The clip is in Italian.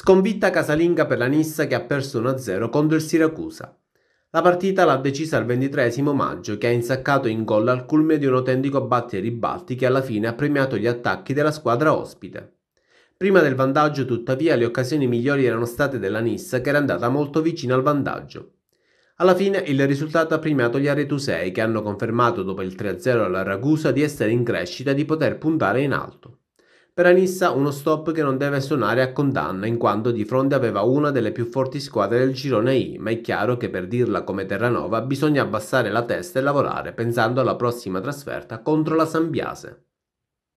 Sconfitta casalinga per la Nissa che ha perso 1-0 contro il Siracusa. La partita l'ha decisa il 23 maggio che ha insaccato in gol al culme di un autentico batti e ribalti che alla fine ha premiato gli attacchi della squadra ospite. Prima del vantaggio tuttavia le occasioni migliori erano state della Nissa che era andata molto vicina al vantaggio. Alla fine il risultato ha premiato gli Aretusei che hanno confermato dopo il 3-0 alla Ragusa di essere in crescita e di poter puntare in alto. Per Anissa uno stop che non deve suonare a condanna in quanto di fronte aveva una delle più forti squadre del girone I, ma è chiaro che per dirla come Terranova bisogna abbassare la testa e lavorare pensando alla prossima trasferta contro la Sambiase.